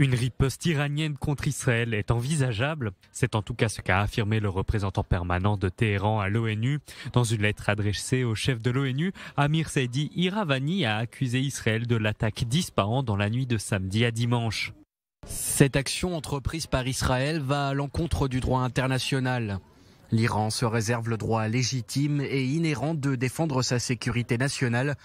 Une riposte iranienne contre Israël est envisageable. C'est en tout cas ce qu'a affirmé le représentant permanent de Téhéran à l'ONU. Dans une lettre adressée au chef de l'ONU, Amir Saidi Iravani a accusé Israël de l'attaque disparante dans la nuit de samedi à dimanche. Cette action entreprise par Israël va à l'encontre du droit international. L'Iran se réserve le droit légitime et inhérent de défendre sa sécurité nationale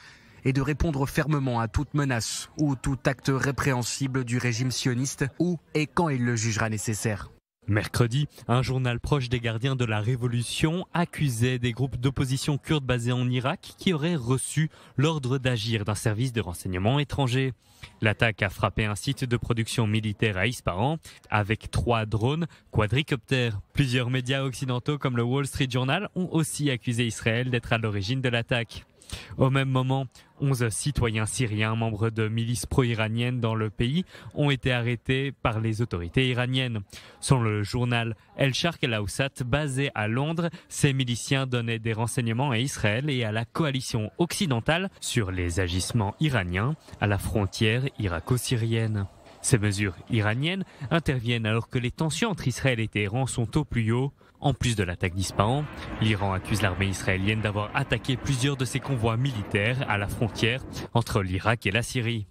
et de répondre fermement à toute menace ou tout acte répréhensible du régime sioniste où et quand il le jugera nécessaire. Mercredi, un journal proche des gardiens de la Révolution accusait des groupes d'opposition kurdes basés en Irak qui auraient reçu l'ordre d'agir d'un service de renseignement étranger. L'attaque a frappé un site de production militaire à Ispahan avec trois drones quadricoptères. Plusieurs médias occidentaux comme le Wall Street Journal ont aussi accusé Israël d'être à l'origine de l'attaque. Au même moment, 11 citoyens syriens, membres de milices pro-iraniennes dans le pays, ont été arrêtés par les autorités iraniennes. Selon le journal El shark El Aoussat, basé à Londres, ces miliciens donnaient des renseignements à Israël et à la coalition occidentale sur les agissements iraniens à la frontière irako-syrienne. Ces mesures iraniennes interviennent alors que les tensions entre Israël et Téhéran sont au plus haut. En plus de l'attaque d'Ispahan, l'Iran accuse l'armée israélienne d'avoir attaqué plusieurs de ses convois militaires à la frontière entre l'Irak et la Syrie.